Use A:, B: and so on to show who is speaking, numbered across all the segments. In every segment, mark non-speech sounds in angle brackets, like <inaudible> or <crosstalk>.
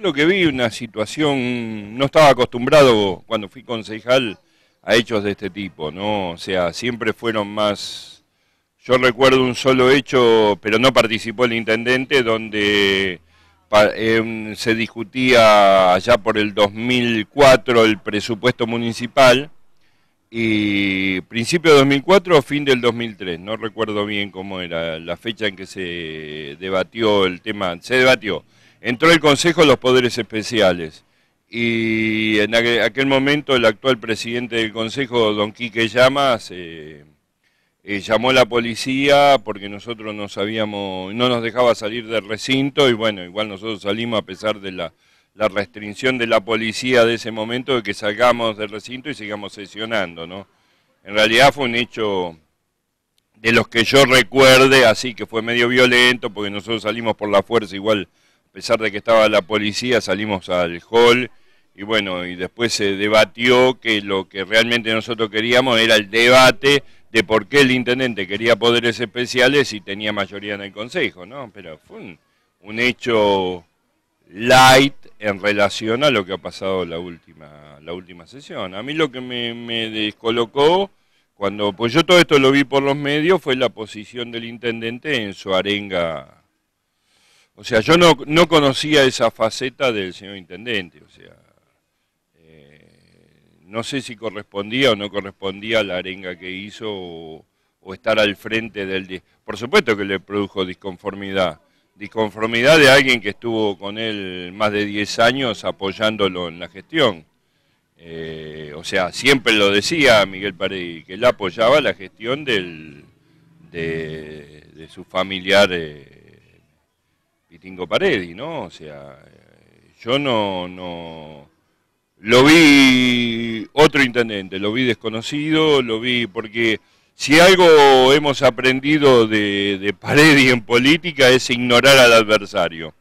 A: lo que vi una situación, no estaba acostumbrado cuando fui concejal a hechos de este tipo, ¿no? O sea, siempre fueron más... Yo recuerdo un solo hecho, pero no participó el intendente, donde em, se discutía allá por el 2004 el presupuesto municipal y principio de 2004 o fin del 2003, no recuerdo bien cómo era la fecha en que se debatió el tema, se debatió entró el Consejo de los Poderes Especiales y en aquel momento el actual presidente del Consejo, don Quique Llamas, eh, eh, llamó a la policía porque nosotros no sabíamos, no nos dejaba salir del recinto y bueno, igual nosotros salimos a pesar de la, la restricción de la policía de ese momento de que salgamos del recinto y sigamos sesionando, ¿no? En realidad fue un hecho de los que yo recuerde, así que fue medio violento porque nosotros salimos por la fuerza igual a pesar de que estaba la policía, salimos al hall y bueno, y después se debatió que lo que realmente nosotros queríamos era el debate de por qué el intendente quería poderes especiales y tenía mayoría en el Consejo, ¿no? Pero fue un, hecho light en relación a lo que ha pasado la última, la última sesión. A mí lo que me, me descolocó cuando, pues yo todo esto lo vi por los medios, fue la posición del intendente en su arenga o sea, yo no, no conocía esa faceta del señor intendente, o sea, eh, no sé si correspondía o no correspondía a la arenga que hizo o, estar al frente del... Por supuesto que le produjo disconformidad, disconformidad de alguien que estuvo con él más de 10 años apoyándolo en la gestión. Eh, o sea, siempre lo decía Miguel Paredes, que él apoyaba la gestión del, de, su familiar. Eh, Pitingo Paredi, ¿no? O sea, eh, yo no, no... Lo vi otro intendente, lo vi desconocido, lo vi porque si algo hemos aprendido de, de Paredi en política es ignorar al adversario.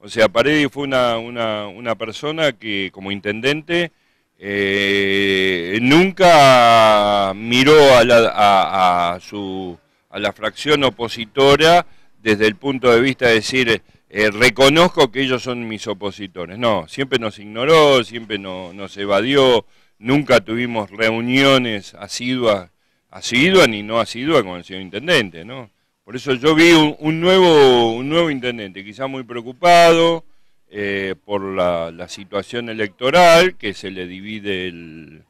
A: O sea, Paredi fue una, una, una persona que como intendente eh, nunca miró a la, a su, a la fracción opositora, desde el punto de vista de decir, eh, reconozco que ellos son mis opositores. No, siempre nos ignoró, siempre no, nos evadió, nunca tuvimos reuniones asiduas, asiduas ni no asiduas con el señor intendente, ¿no? Por eso yo vi un, nuevo, un nuevo intendente, quizá muy preocupado eh, por la, situación electoral, que se le divide el,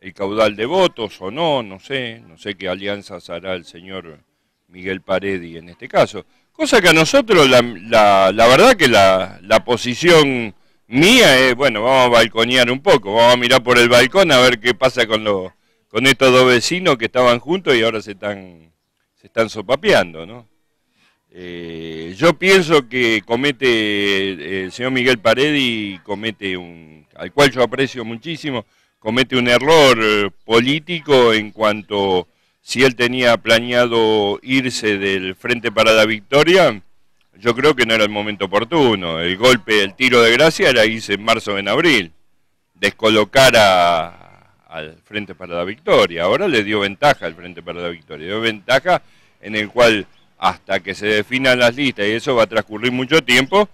A: el caudal de votos o no, no sé, no sé qué alianzas hará el señor Miguel Paredi en este caso. Cosa que a nosotros, la, verdad que la, posición mía es, bueno, vamos a balconear un poco, vamos a mirar por el balcón a ver qué pasa con, los con estos dos vecinos que estaban juntos y ahora se están, se están sopapeando, ¿no? Eh, yo pienso que comete, el señor Miguel Paredi comete un, al cual yo aprecio muchísimo, comete un error eh, político en cuanto si él tenía planeado irse del frente para la victoria, yo creo que no era el momento oportuno. El golpe, el tiro de gracia la hice en marzo o en abril, descolocar al frente para la victoria. Ahora le dio ventaja al frente para la victoria, dio ventaja en el cual hasta que se definan las listas, y eso va a transcurrir mucho tiempo,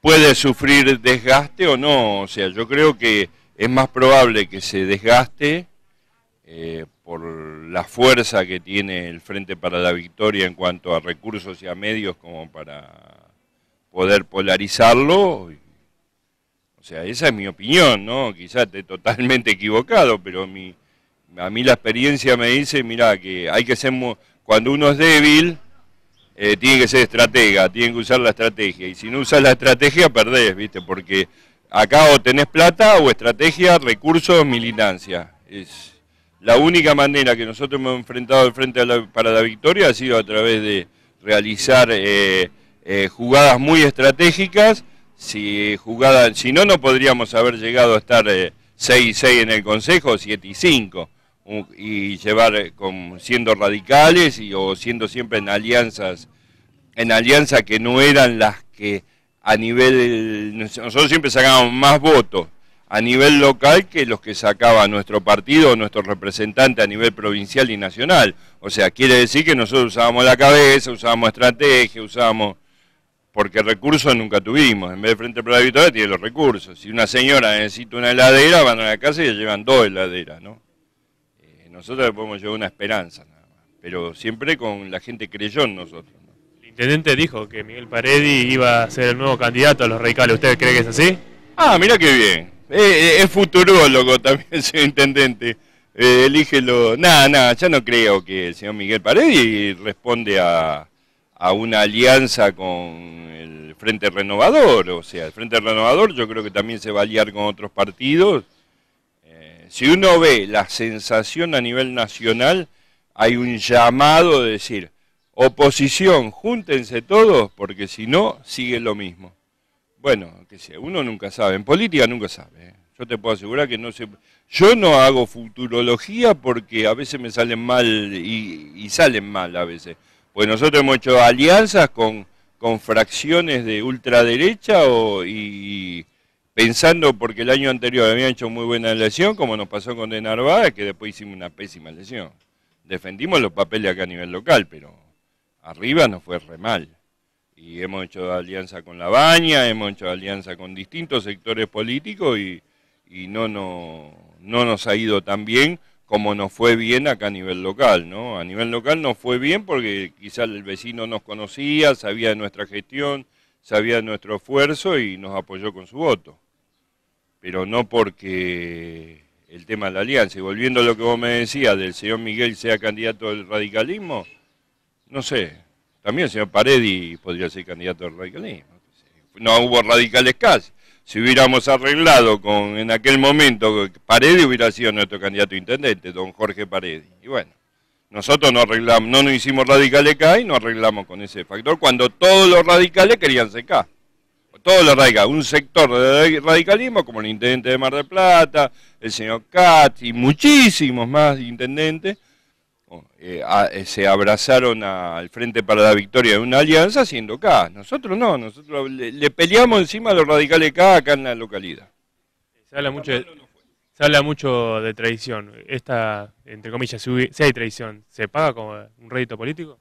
A: puede sufrir desgaste o no. O sea, yo creo que es más probable que se desgaste eh, por la fuerza que tiene el Frente para la Victoria en cuanto a recursos y a medios como para poder polarizarlo. O sea, esa es mi opinión, ¿no? Quizás esté totalmente equivocado, pero mi, a mí la experiencia me dice, mira, que hay que ser, cuando uno es débil, eh, tiene que ser estratega, tiene que usar la estrategia. Y si no usas la estrategia, perdés, ¿viste? Porque acá o tenés plata o estrategia, recursos, militancia. Es, la única manera que nosotros hemos enfrentado al frente para la victoria ha sido a través de realizar eh, eh, jugadas muy estratégicas. Si, si no, no podríamos haber llegado a estar 6 eh, y 6 en el Consejo, 7 y 5, y llevar siendo radicales y, o siendo siempre en alianzas, en alianzas que no eran las que a nivel... Nosotros siempre sacábamos más votos a nivel local que los que sacaba nuestro partido o nuestro representante a nivel provincial y nacional. O sea, quiere decir que nosotros usábamos la cabeza, usábamos estrategia, usábamos... Porque recursos nunca tuvimos. En vez de Frente para la Victoria tiene los recursos. Si una señora necesita una heladera, van a la casa y le llevan dos heladeras, ¿no? Eh, nosotros le podemos llevar una esperanza, nada más. Pero siempre con la gente creyó en nosotros. El intendente dijo que Miguel Paredi iba a ser el nuevo candidato a los radicales. ¿Usted cree que es así? Ah, mira qué bien. Eh, eh, es futurólogo también, <laughs> señor intendente. Eh, lo. Nada, nada, ya no creo que el señor Miguel Paredes responde a, una alianza con el Frente Renovador. O sea, el Frente Renovador yo creo que también se va a aliar con otros partidos. Eh, si uno ve la sensación a nivel nacional, hay un llamado de decir, oposición, júntense todos, porque si no, sigue lo mismo. Bueno, qué sé, uno nunca sabe, en política nunca sabe. ¿eh? Yo te puedo asegurar que no sé. Yo no hago futurología porque a veces me salen mal y, salen mal a veces. Pues nosotros hemos hecho alianzas con, con fracciones de ultraderecha o, y, pensando porque el año anterior habían hecho muy buena elección, como nos pasó con De Narváez, que después hicimos una pésima elección. Defendimos los papeles acá a nivel local, pero arriba nos fue re mal y hemos hecho alianza con La Baña, hemos hecho alianza con distintos sectores políticos y, y no, no, nos ha ido tan bien como nos fue bien acá a nivel local, ¿no? A nivel local nos fue bien porque quizás el vecino nos conocía, sabía de nuestra gestión, sabía de nuestro esfuerzo y nos apoyó con su voto. Pero no porque el tema de la alianza. Y volviendo a lo que vos me decías del señor Miguel sea candidato del radicalismo, no sé, también el señor Paredi podría ser candidato al radicalismo. No hubo radicales casi. Si hubiéramos arreglado con en aquel momento, Paredi hubiera sido nuestro candidato a intendente, don Jorge Paredi. Y bueno, nosotros no arreglamos, no nos hicimos radicales acá y no arreglamos con ese factor cuando todos los radicales querían ser acá. Todos los radicales, un sector de radicalismo como el intendente de Mar del Plata, el señor Katz y muchísimos más intendentes eh, eh, se abrazaron al Frente para la Victoria de una alianza siendo K. Nosotros no, nosotros le, peleamos encima a los radicales K acá en la localidad. Se habla mucho de, traición. Esta, entre comillas, si, hay traición, ¿se paga como un rédito político?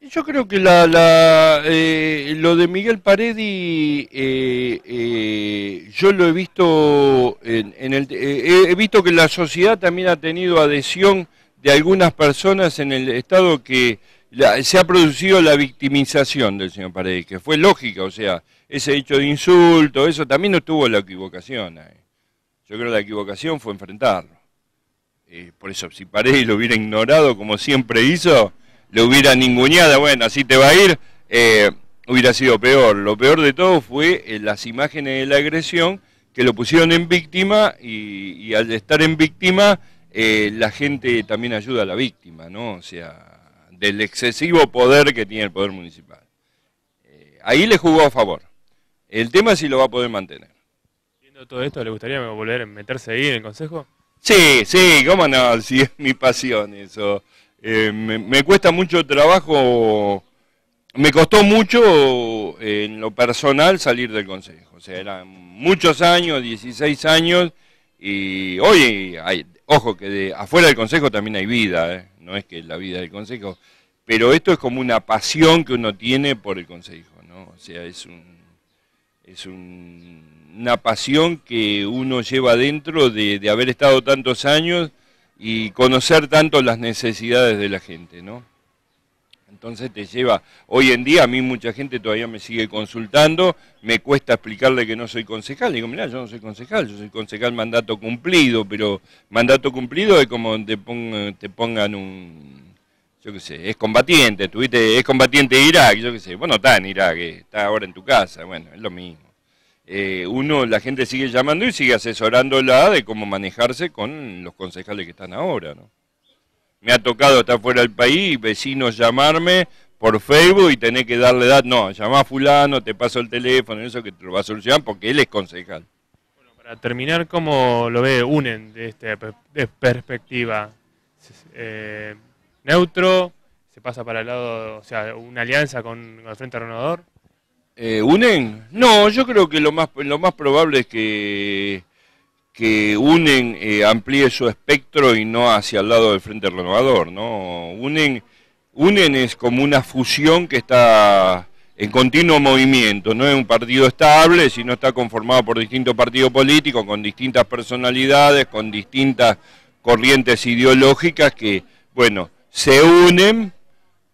A: Yo creo que la, eh, lo de Miguel Paredi, eh, yo lo he visto en, el, he visto que la sociedad también ha tenido adhesión de algunas personas en el Estado que se ha producido la victimización del señor Paredes, que fue lógica, o sea, ese hecho de insulto, eso también no tuvo la equivocación. Yo creo que la equivocación fue enfrentarlo. Eh, por eso, si Paredes lo hubiera ignorado como siempre hizo, le hubiera ninguneado, bueno, así te va a ir, eh, hubiera sido peor. Lo peor de todo fue eh, las imágenes de la agresión que lo pusieron en víctima y, y al estar en víctima eh, la gente también ayuda a la víctima, ¿no? O sea, del excesivo poder que tiene el Poder Municipal. Eh, ahí le jugó a favor. El tema es si lo va a poder mantener. Viendo todo esto, ¿le gustaría volver a meterse ahí en el Consejo? Sí, sí, cómo no, si <laughs> es mi pasión eso. Eh, me, cuesta mucho trabajo, me costó mucho en lo personal salir del Consejo. O sea, eran muchos años, 16 años, y hoy hay, ojo que de afuera del consejo también hay vida, ¿eh? no es que la vida del consejo, pero esto es como una pasión que uno tiene por el consejo, ¿no? O sea, es es una pasión que uno lleva dentro de, de haber estado tantos años y conocer tanto las necesidades de la gente, ¿no? Entonces te lleva, hoy en día a mí mucha gente todavía me sigue consultando, me cuesta explicarle que no soy concejal, digo, mira, yo no soy concejal, yo soy concejal mandato cumplido, pero mandato cumplido es como te, pongan, un, yo qué sé, es combatiente, tuviste, es combatiente de Irak, yo qué sé, bueno, está en Irak, eh, está ahora en tu casa, bueno, es lo mismo. Eh, uno, la gente sigue llamando y sigue asesorándola de cómo manejarse con los concejales que están ahora, ¿no? me ha tocado estar fuera del país, vecinos llamarme por Facebook y tener que darle edad, no, llama a fulano, te paso el teléfono, eso que te lo va a solucionar porque él es concejal. Bueno, para terminar, ¿cómo lo ve UNEN de esta perspectiva? Eh, ¿Neutro? ¿Se pasa para el lado, o sea, una alianza con, el Frente Renovador? Eh, ¿UNEN? No, yo creo que lo más, lo más probable es que que UNEN eh, amplíe su espectro y no hacia el lado del Frente Renovador, ¿no? UNEN, UNEN es como una fusión que está en continuo movimiento, no es un partido estable, sino está conformado por distintos partidos políticos, con distintas personalidades, con distintas corrientes ideológicas que, bueno, se unen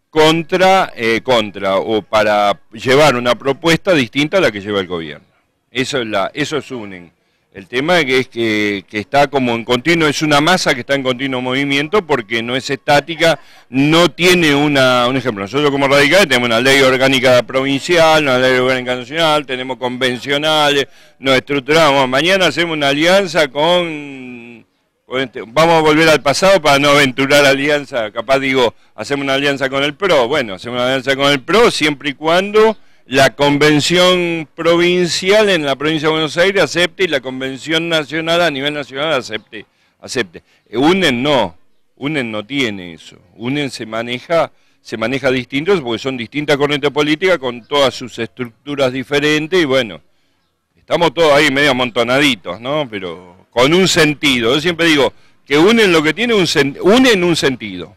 A: contra, eh, contra o para llevar una propuesta distinta a la que lleva el gobierno. Eso es la, eso es UNEN. El tema es que, que, está como en continuo, es una masa que está en continuo movimiento porque no es estática, no tiene una, un ejemplo. Nosotros como radicales tenemos una ley orgánica provincial, una ley orgánica nacional, tenemos convencionales, nos estructuramos. Mañana hacemos una alianza con, este, vamos a volver al pasado para no aventurar alianza, capaz digo, hacemos una alianza con el PRO. Bueno, hacemos una alianza con el PRO siempre y cuando la convención provincial en la provincia de Buenos Aires acepte y la convención nacional a nivel nacional acepte. acepte. Eh, UNEN no, UNEN no tiene eso. UNEN se maneja, se maneja distintos porque son distintas corrientes políticas con todas sus estructuras diferentes y bueno, estamos todos ahí medio amontonaditos, ¿no? Pero con un sentido. Yo siempre digo que UNEN lo que tiene, un UNEN un sentido.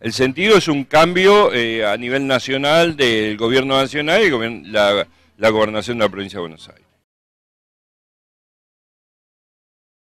A: El sentido es un cambio eh, a nivel nacional del gobierno nacional y la gobernación de la provincia de Buenos Aires.